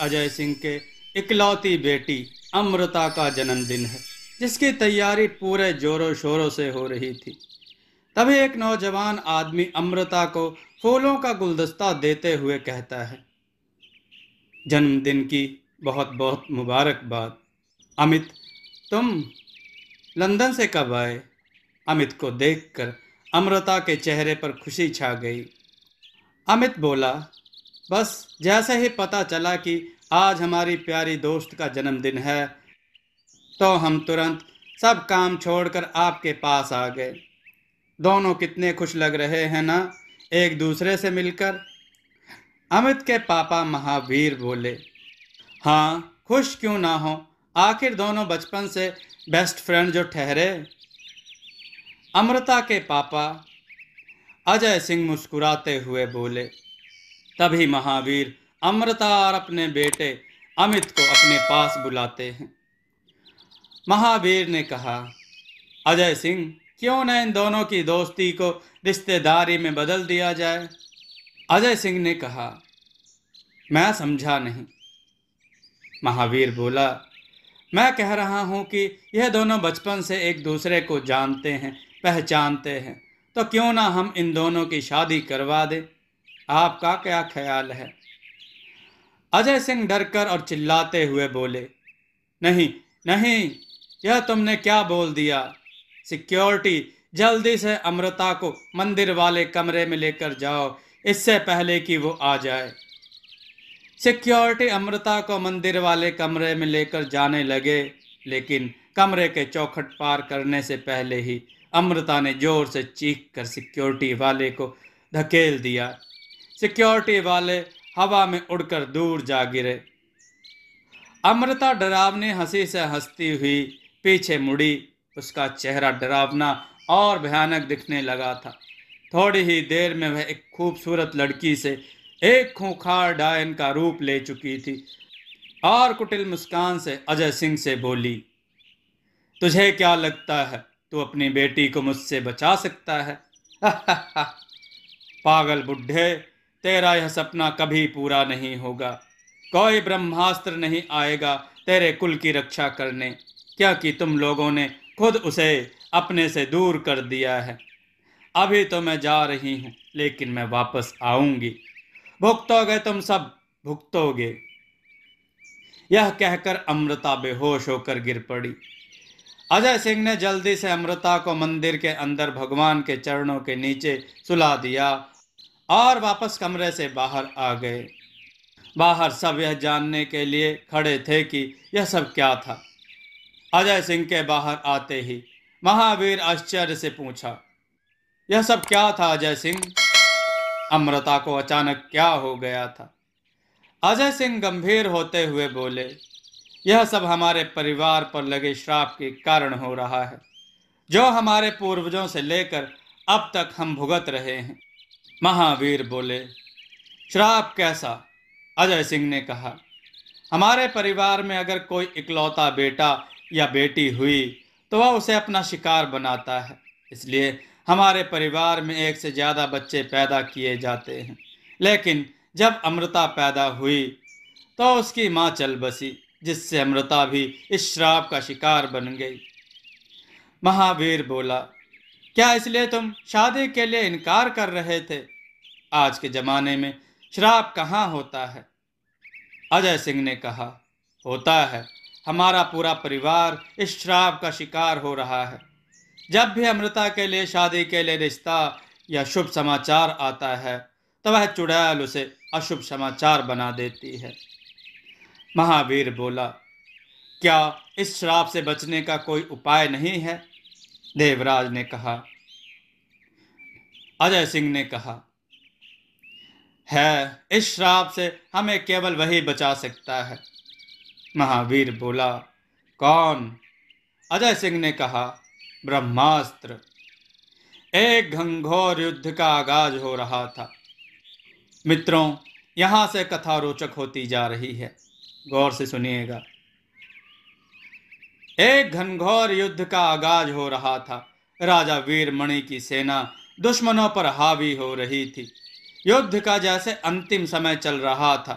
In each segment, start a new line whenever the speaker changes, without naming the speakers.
अजय सिंह के इकलौती बेटी अमृता का जन्मदिन है जिसकी तैयारी पूरे जोरों शोरों से हो रही थी तभी एक नौजवान आदमी अमृता को फूलों का गुलदस्ता देते हुए कहता है जन्मदिन की बहुत बहुत मुबारकबाद अमित तुम लंदन से कब आए अमित को देखकर अमृता के चेहरे पर खुशी छा गई अमित बोला बस जैसे ही पता चला कि आज हमारी प्यारी दोस्त का जन्मदिन है तो हम तुरंत सब काम छोड़कर आपके पास आ गए दोनों कितने खुश लग रहे हैं ना एक दूसरे से मिलकर अमित के पापा महावीर बोले हाँ खुश क्यों ना हो आखिर दोनों बचपन से बेस्ट फ्रेंड जो ठहरे अमृता के पापा अजय सिंह मुस्कुराते हुए बोले तभी महावीर अमृतार अपने बेटे अमित को अपने पास बुलाते हैं महावीर ने कहा अजय सिंह क्यों न इन दोनों की दोस्ती को रिश्तेदारी में बदल दिया जाए अजय सिंह ने कहा मैं समझा नहीं महावीर बोला मैं कह रहा हूँ कि यह दोनों बचपन से एक दूसरे को जानते हैं पहचानते हैं तो क्यों ना हम इन दोनों की शादी करवा दें आपका क्या ख्याल है अजय सिंह डरकर और चिल्लाते हुए बोले नहीं नहीं यह तुमने क्या बोल दिया सिक्योरिटी जल्दी से अमृता को मंदिर वाले कमरे में लेकर जाओ इससे पहले कि वो आ जाए सिक्योरिटी अमृता को मंदिर वाले कमरे में लेकर जाने लगे लेकिन कमरे के चौखट पार करने से पहले ही अमृता ने जोर से चीख कर सिक्योरिटी वाले को धकेल दिया सिक्योरिटी वाले हवा में उड़कर दूर जा गिरे अमृता डरावनी हंसी से हंसती हुई पीछे मुड़ी उसका चेहरा डरावना और भयानक दिखने लगा था थोड़ी ही देर में वह एक खूबसूरत लड़की से एक खूंखार डायन का रूप ले चुकी थी और कुटिल मुस्कान से अजय सिंह से बोली तुझे क्या लगता है तू अपनी बेटी को मुझसे बचा सकता है पागल बुढ़े तेरा यह सपना कभी पूरा नहीं होगा कोई ब्रह्मास्त्र नहीं आएगा तेरे कुल की रक्षा करने क्योंकि तुम लोगों ने खुद उसे अपने से दूर कर दिया है अभी तो मैं जा रही हूँ लेकिन मैं वापस आऊँगी भुगतोगे तुम सब भुगतोगे यह कहकर अमृता बेहोश होकर गिर पड़ी अजय सिंह ने जल्दी से अमृता को मंदिर के अंदर भगवान के चरणों के नीचे सुला दिया और वापस कमरे से बाहर आ गए बाहर सब यह जानने के लिए खड़े थे कि यह सब क्या था अजय सिंह के बाहर आते ही महावीर आश्चर्य से पूछा यह सब क्या था अजय सिंह अमृता को अचानक क्या हो गया था अजय सिंह गंभीर होते हुए बोले यह सब हमारे परिवार पर लगे श्राप के कारण हो रहा है जो हमारे पूर्वजों से लेकर अब तक हम भुगत रहे हैं महावीर बोले श्राप कैसा अजय सिंह ने कहा हमारे परिवार में अगर कोई इकलौता बेटा या बेटी हुई तो वह उसे अपना शिकार बनाता है इसलिए हमारे परिवार में एक से ज़्यादा बच्चे पैदा किए जाते हैं लेकिन जब अमृता पैदा हुई तो उसकी माँ चल बसी जिससे अमृता भी इस श्राप का शिकार बन गई महावीर बोला क्या इसलिए तुम शादी के लिए इनकार कर रहे थे आज के ज़माने में शराब कहाँ होता है अजय सिंह ने कहा होता है हमारा पूरा परिवार इस शराब का शिकार हो रहा है जब भी अमृता के लिए शादी के लिए रिश्ता या शुभ समाचार आता है तो वह चुड़ैल उसे अशुभ समाचार बना देती है महावीर बोला क्या इस शराब से बचने का कोई उपाय नहीं है देवराज ने कहा अजय सिंह ने कहा है इस श्राप से हमें केवल वही बचा सकता है महावीर बोला कौन अजय सिंह ने कहा ब्रह्मास्त्र एक घंघोर युद्ध का आगाज हो रहा था मित्रों यहां से कथा रोचक होती जा रही है गौर से सुनिएगा एक घनघोर युद्ध का आगाज हो रहा था राजा वीरमणि की सेना दुश्मनों पर हावी हो रही थी युद्ध का जैसे अंतिम समय चल रहा था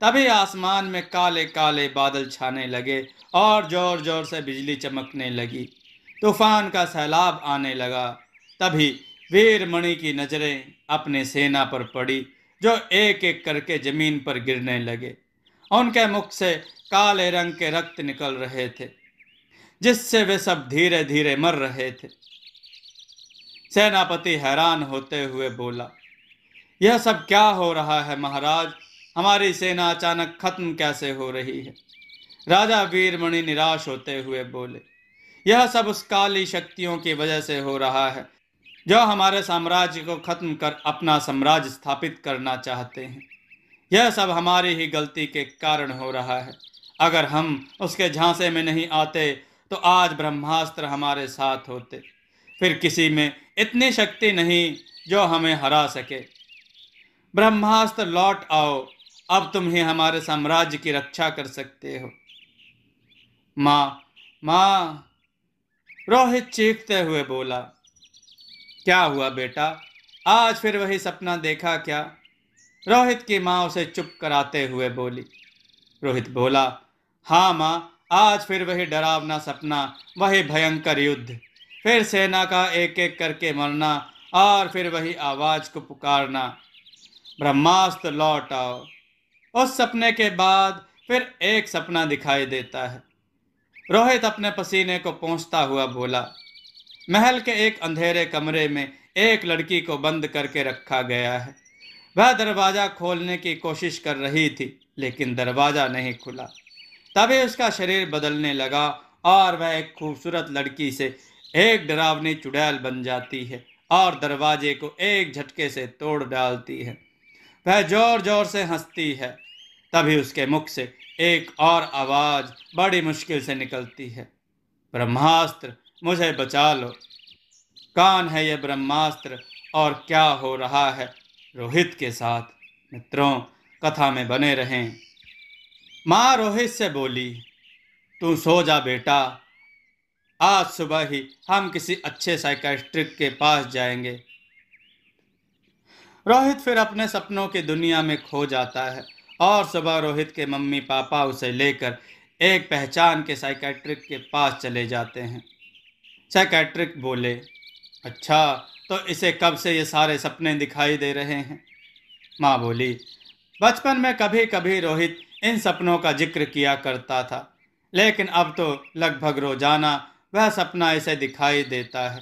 तभी आसमान में काले काले बादल छाने लगे और जोर जोर से बिजली चमकने लगी तूफान का सैलाब आने लगा तभी वीरमणि की नजरें अपने सेना पर पड़ी जो एक एक करके जमीन पर गिरने लगे उनके मुख से काले रंग के रक्त निकल रहे थे जिससे वे सब धीरे धीरे मर रहे थे सेनापति हैरान होते हुए बोला यह सब क्या हो रहा है महाराज हमारी सेना अचानक खत्म कैसे हो रही है राजा वीरमणि निराश होते हुए बोले यह सब उस काली शक्तियों की वजह से हो रहा है जो हमारे साम्राज्य को खत्म कर अपना साम्राज्य स्थापित करना चाहते हैं यह सब हमारी ही गलती के कारण हो रहा है अगर हम उसके झांसे में नहीं आते तो आज ब्रह्मास्त्र हमारे साथ होते फिर किसी में इतनी शक्ति नहीं जो हमें हरा सके ब्रह्मास्त्र लौट आओ अब तुम ही हमारे साम्राज्य की रक्षा कर सकते हो माँ माँ रोहित चीखते हुए बोला क्या हुआ बेटा आज फिर वही सपना देखा क्या रोहित की माँ उसे चुप कराते हुए बोली रोहित बोला हाँ माँ आज फिर वही डरावना सपना वही भयंकर युद्ध फिर सेना का एक एक करके मरना और फिर वही आवाज को पुकारना ब्रह्मास्त्र लौट आओ उस सपने के बाद फिर एक सपना दिखाई देता है रोहित अपने पसीने को पहुंचता हुआ बोला महल के एक अंधेरे कमरे में एक लड़की को बंद करके रखा गया है वह दरवाज़ा खोलने की कोशिश कर रही थी लेकिन दरवाज़ा नहीं खुला तभी उसका शरीर बदलने लगा और वह एक खूबसूरत लड़की से एक डरावनी चुड़ैल बन जाती है और दरवाजे को एक झटके से तोड़ डालती है वह जोर जोर से हंसती है तभी उसके मुख से एक और आवाज़ बड़ी मुश्किल से निकलती है ब्रह्मास्त्र मुझे बचा लो कान है यह ब्रह्मास्त्र और क्या हो रहा है रोहित के साथ मित्रों कथा में बने रहें माँ रोहित से बोली तू सो जा बेटा आज सुबह ही हम किसी अच्छे साइकास्ट्रिक के पास जाएंगे रोहित फिर अपने सपनों की दुनिया में खो जाता है और सुबह रोहित के मम्मी पापा उसे लेकर एक पहचान के साइकेट्रिक के पास चले जाते हैं साइकेट्रिक बोले अच्छा तो इसे कब से ये सारे सपने दिखाई दे रहे हैं माँ बोली बचपन में कभी कभी रोहित इन सपनों का जिक्र किया करता था लेकिन अब तो लगभग रोजाना वह सपना ऐसे दिखाई देता है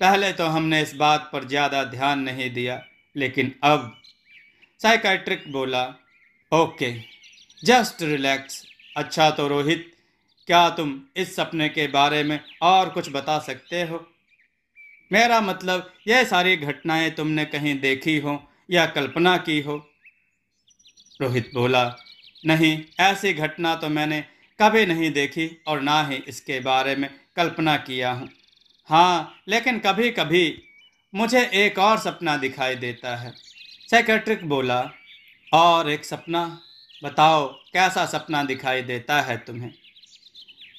पहले तो हमने इस बात पर ज़्यादा ध्यान नहीं दिया लेकिन अब साइकाट्रिक बोला ओके जस्ट रिलैक्स अच्छा तो रोहित क्या तुम इस सपने के बारे में और कुछ बता सकते हो मेरा मतलब यह सारी घटनाएं तुमने कहीं देखी हो या कल्पना की हो रोहित बोला नहीं ऐसी घटना तो मैंने कभी नहीं देखी और ना ही इसके बारे में कल्पना किया हूँ हाँ लेकिन कभी कभी मुझे एक और सपना दिखाई देता है सेक्रेटरिक बोला और एक सपना बताओ कैसा सपना दिखाई देता है तुम्हें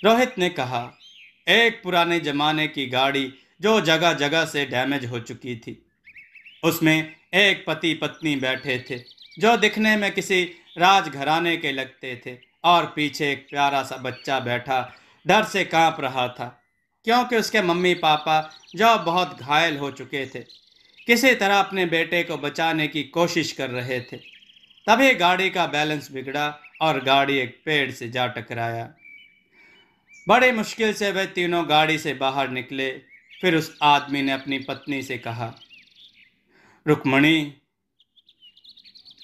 रोहित ने कहा एक पुराने ज़माने की गाड़ी जो जगह जगह से डैमेज हो चुकी थी उसमें एक पति पत्नी बैठे थे जो दिखने में किसी राजघराने के लगते थे और पीछे एक प्यारा सा बच्चा बैठा डर से कांप रहा था क्योंकि उसके मम्मी पापा जो बहुत घायल हो चुके थे किसी तरह अपने बेटे को बचाने की कोशिश कर रहे थे तभी गाड़ी का बैलेंस बिगड़ा और गाड़ी एक पेड़ से जा टकराया बड़े मुश्किल से वे तीनों गाड़ी से बाहर निकले फिर उस आदमी ने अपनी पत्नी से कहा रुक्मणी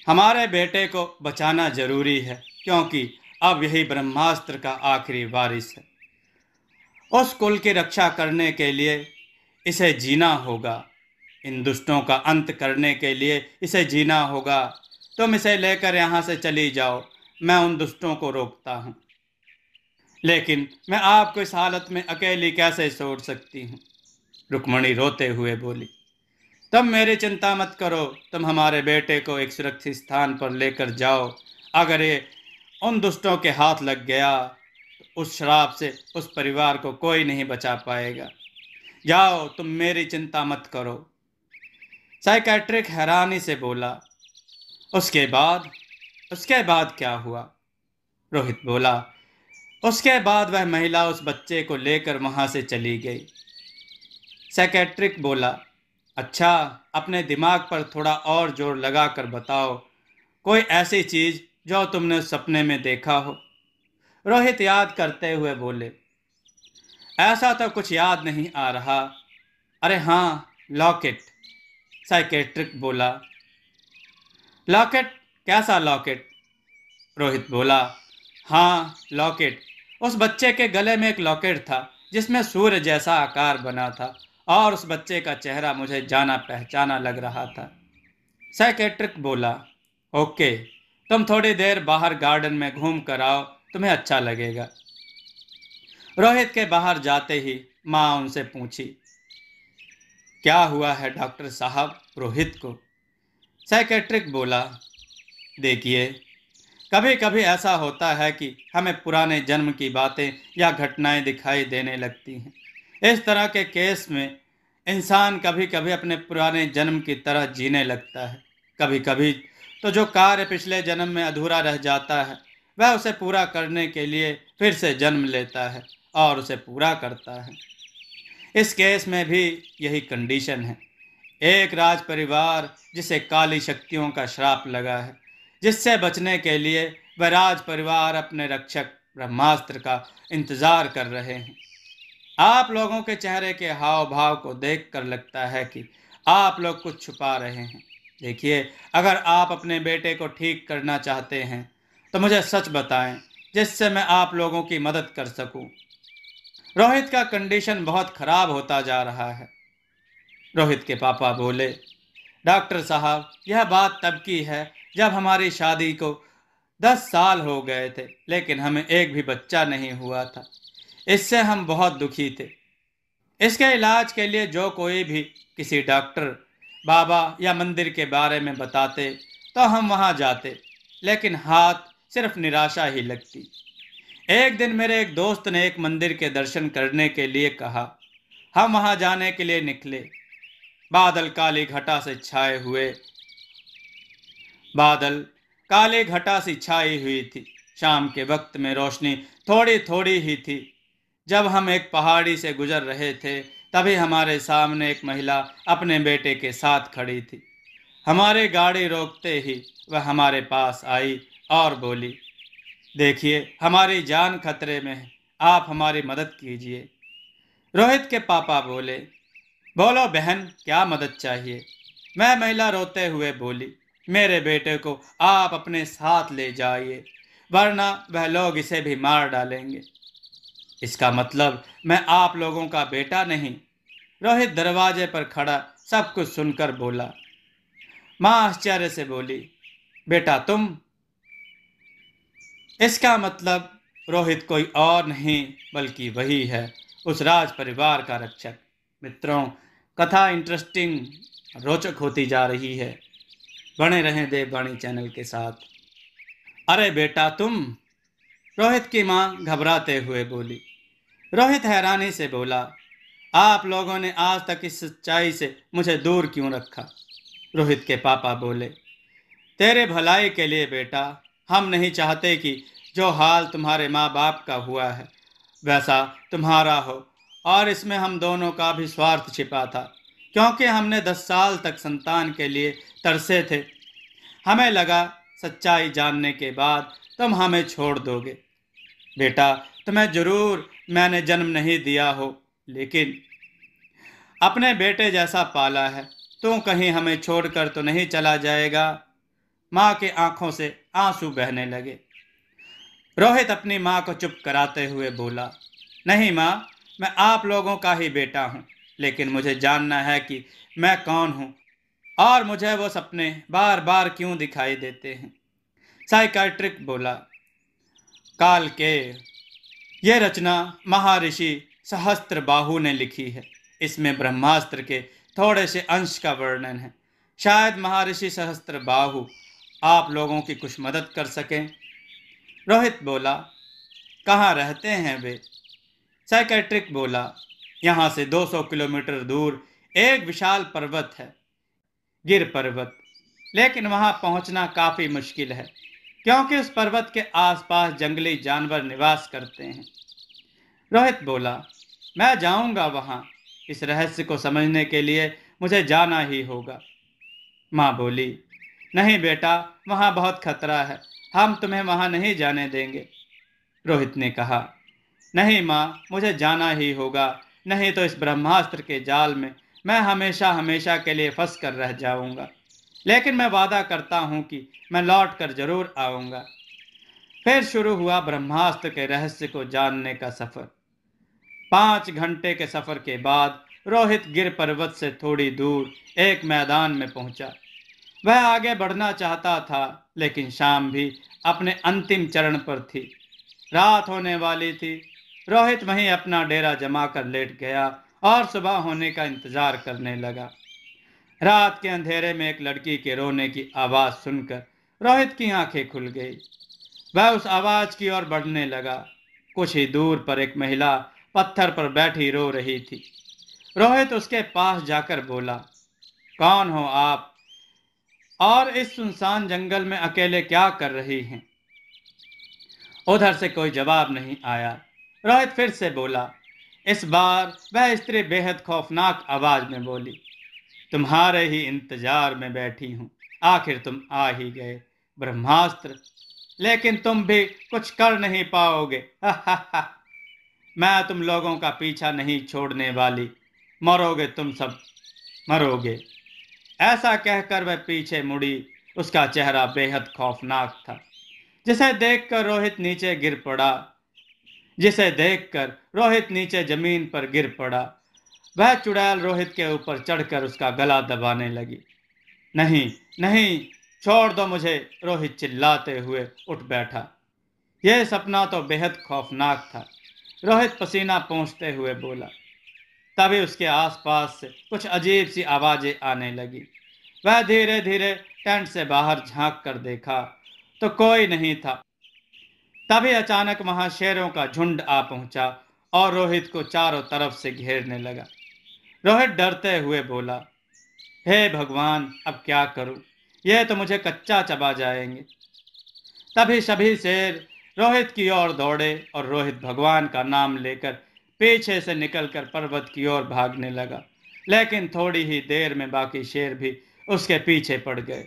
हमारे बेटे को बचाना ज़रूरी है क्योंकि अब यही ब्रह्मास्त्र का आखिरी वारिस है उस कुल की रक्षा करने के लिए इसे जीना होगा इन दुष्टों का अंत करने के लिए इसे जीना होगा तुम इसे लेकर यहाँ से चली जाओ मैं उन दुष्टों को रोकता हूँ लेकिन मैं आपको इस हालत में अकेली कैसे छोड़ सकती हूँ रुक्मणी रोते हुए बोली तब मेरी चिंता मत करो तुम हमारे बेटे को एक सुरक्षित स्थान पर लेकर जाओ अगर ये उन दुष्टों के हाथ लग गया तो उस शराब से उस परिवार को कोई नहीं बचा पाएगा जाओ तुम मेरी चिंता मत करो साइकैट्रिक हैरानी से बोला उसके बाद उसके बाद क्या हुआ रोहित बोला उसके बाद वह महिला उस बच्चे को लेकर वहाँ से चली गई साइकेट्रिक बोला अच्छा अपने दिमाग पर थोड़ा और जोर लगा कर बताओ कोई ऐसी चीज़ जो तुमने सपने में देखा हो रोहित याद करते हुए बोले ऐसा तो कुछ याद नहीं आ रहा अरे हाँ लॉकेट साइकेट्रिक बोला लॉकेट कैसा लॉकेट रोहित बोला हाँ लॉकेट उस बच्चे के गले में एक लॉकेट था जिसमें सूर्य जैसा आकार बना था और उस बच्चे का चेहरा मुझे जाना पहचाना लग रहा था साइकेट्रिक बोला ओके तुम थोड़ी देर बाहर गार्डन में घूम कर आओ तुम्हें अच्छा लगेगा रोहित के बाहर जाते ही माँ उनसे पूछी क्या हुआ है डॉक्टर साहब रोहित को साइकेट्रिक बोला देखिए कभी कभी ऐसा होता है कि हमें पुराने जन्म की बातें या घटनाएं दिखाई देने लगती हैं इस तरह के केस में इंसान कभी कभी अपने पुराने जन्म की तरह जीने लगता है कभी कभी तो जो कार्य पिछले जन्म में अधूरा रह जाता है वह उसे पूरा करने के लिए फिर से जन्म लेता है और उसे पूरा करता है इस केस में भी यही कंडीशन है एक राज परिवार जिसे काली शक्तियों का श्राप लगा है जिससे बचने के लिए वह राज परिवार अपने रक्षक ब्रह्मास्त्र का इंतज़ार कर रहे हैं आप लोगों के चेहरे के हाव भाव को देख कर लगता है कि आप लोग कुछ छुपा रहे हैं देखिए अगर आप अपने बेटे को ठीक करना चाहते हैं तो मुझे सच बताएं जिससे मैं आप लोगों की मदद कर सकूं। रोहित का कंडीशन बहुत ख़राब होता जा रहा है रोहित के पापा बोले डॉक्टर साहब यह बात तब की है जब हमारी शादी को दस साल हो गए थे लेकिन हमें एक भी बच्चा नहीं हुआ था इससे हम बहुत दुखी थे इसके इलाज के लिए जो कोई भी किसी डॉक्टर बाबा या मंदिर के बारे में बताते तो हम वहाँ जाते लेकिन हाथ सिर्फ निराशा ही लगती एक दिन मेरे एक दोस्त ने एक मंदिर के दर्शन करने के लिए कहा हम वहाँ जाने के लिए निकले बादल काली घटा से छाए हुए बादल काले घटा से छाई हुई थी शाम के वक्त में रोशनी थोड़ी थोड़ी ही थी जब हम एक पहाड़ी से गुजर रहे थे तभी हमारे सामने एक महिला अपने बेटे के साथ खड़ी थी हमारे गाड़ी रोकते ही वह हमारे पास आई और बोली देखिए हमारी जान खतरे में है आप हमारी मदद कीजिए रोहित के पापा बोले बोलो बहन क्या मदद चाहिए मैं महिला रोते हुए बोली मेरे बेटे को आप अपने साथ ले जाइए वरना वह लोग इसे भी मार डालेंगे इसका मतलब मैं आप लोगों का बेटा नहीं रोहित दरवाजे पर खड़ा सब कुछ सुनकर बोला माँ आश्चर्य से बोली बेटा तुम इसका मतलब रोहित कोई और नहीं बल्कि वही है उस राज परिवार का रक्षक मित्रों कथा इंटरेस्टिंग रोचक होती जा रही है बने रहें देववाणी चैनल के साथ अरे बेटा तुम रोहित की माँ घबराते हुए बोली रोहित हैरानी से बोला आप लोगों ने आज तक इस सच्चाई से मुझे दूर क्यों रखा रोहित के पापा बोले तेरे भलाई के लिए बेटा हम नहीं चाहते कि जो हाल तुम्हारे माँ बाप का हुआ है वैसा तुम्हारा हो और इसमें हम दोनों का भी स्वार्थ छिपा था क्योंकि हमने दस साल तक संतान के लिए तरसे थे हमें लगा सच्चाई जानने के बाद तुम हमें छोड़ दोगे बेटा तुम्हें तो जरूर मैंने जन्म नहीं दिया हो लेकिन अपने बेटे जैसा पाला है तू कहीं हमें छोड़कर तो नहीं चला जाएगा माँ के आंखों से आंसू बहने लगे रोहित अपनी माँ को चुप कराते हुए बोला नहीं माँ मैं आप लोगों का ही बेटा हूँ लेकिन मुझे जानना है कि मैं कौन हूँ और मुझे वो सपने बार बार क्यों दिखाई देते हैं साइकाट्रिक बोला काल के ये रचना महर्षि सहस्त्र बाहु ने लिखी है इसमें ब्रह्मास्त्र के थोड़े से अंश का वर्णन है शायद महर्षि सहस्त्र बाहु आप लोगों की कुछ मदद कर सकें रोहित बोला कहाँ रहते हैं वे साइकेट्रिक बोला यहाँ से 200 किलोमीटर दूर एक विशाल पर्वत है गिर पर्वत लेकिन वहाँ पहुँचना काफ़ी मुश्किल है क्योंकि उस पर्वत के आसपास जंगली जानवर निवास करते हैं रोहित बोला मैं जाऊंगा वहाँ इस रहस्य को समझने के लिए मुझे जाना ही होगा माँ बोली नहीं बेटा वहाँ बहुत खतरा है हम तुम्हें वहाँ नहीं जाने देंगे रोहित ने कहा नहीं माँ मुझे जाना ही होगा नहीं तो इस ब्रह्मास्त्र के जाल में मैं हमेशा हमेशा के लिए फंस कर रह जाऊँगा लेकिन मैं वादा करता हूँ कि मैं लौट कर जरूर आऊँगा फिर शुरू हुआ ब्रह्मास्त्र के रहस्य को जानने का सफ़र पाँच घंटे के सफ़र के बाद रोहित गिर पर्वत से थोड़ी दूर एक मैदान में पहुंचा। वह आगे बढ़ना चाहता था लेकिन शाम भी अपने अंतिम चरण पर थी रात होने वाली थी रोहित वहीं अपना डेरा जमा कर लेट गया और सुबह होने का इंतज़ार करने लगा रात के अंधेरे में एक लड़की के रोने की आवाज़ सुनकर रोहित की आंखें खुल गई वह उस आवाज़ की ओर बढ़ने लगा कुछ ही दूर पर एक महिला पत्थर पर बैठी रो रही थी रोहित उसके पास जाकर बोला कौन हो आप और इस सुनसान जंगल में अकेले क्या कर रही हैं उधर से कोई जवाब नहीं आया रोहित फिर से बोला इस बार वह स्त्री बेहद खौफनाक आवाज़ में बोली तुम्हारे ही इंतजार में बैठी हूँ आखिर तुम आ ही गए ब्रह्मास्त्र लेकिन तुम भी कुछ कर नहीं पाओगे हा हा हा। मैं तुम लोगों का पीछा नहीं छोड़ने वाली मरोगे तुम सब मरोगे ऐसा कहकर वह पीछे मुड़ी उसका चेहरा बेहद खौफनाक था जिसे देखकर रोहित नीचे गिर पड़ा जिसे देखकर रोहित नीचे जमीन पर गिर पड़ा वह चुड़ैल रोहित के ऊपर चढ़कर उसका गला दबाने लगी नहीं नहीं छोड़ दो मुझे रोहित चिल्लाते हुए उठ बैठा यह सपना तो बेहद खौफनाक था रोहित पसीना पहुँचते हुए बोला तभी उसके आसपास से कुछ अजीब सी आवाज़ें आने लगी वह धीरे धीरे टेंट से बाहर झांक कर देखा तो कोई नहीं था तभी अचानक वहां शेरों का झुंड आ पहुंचा और रोहित को चारों तरफ से घेरने लगा रोहित डरते हुए बोला हे भगवान अब क्या करूं यह तो मुझे कच्चा चबा जाएंगे तभी सभी शेर रोहित की ओर दौड़े और रोहित भगवान का नाम लेकर पीछे से निकलकर पर्वत की ओर भागने लगा लेकिन थोड़ी ही देर में बाकी शेर भी उसके पीछे पड़ गए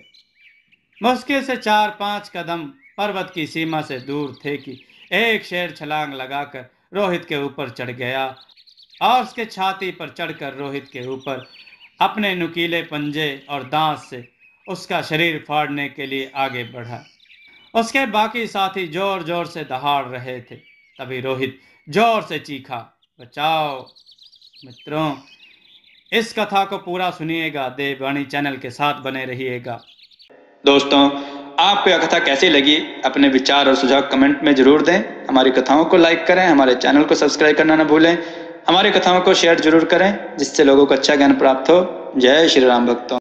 मुश्किल से चार पांच कदम पर्वत की सीमा से दूर थे कि एक शेर छलांग लगाकर रोहित के ऊपर चढ़ गया और उसके छाती पर चढ़कर रोहित के ऊपर अपने नुकीले पंजे और दांत से उसका शरीर फाड़ने के लिए आगे बढ़ा उसके बाकी साथी जोर जोर से दहाड़ रहे थे तभी रोहित जोर से चीखा बचाओ मित्रों इस कथा को पूरा सुनिएगा देववाणी चैनल के साथ बने रहिएगा दोस्तों आपको यह कथा कैसी लगी अपने विचार और सुझाव कमेंट में जरूर दें हमारी कथाओं को लाइक करें हमारे चैनल को सब्सक्राइब करना ना भूलें हमारी कथाओं को शेयर जरूर करें जिससे लोगों को अच्छा ज्ञान प्राप्त हो जय श्री राम भक्तों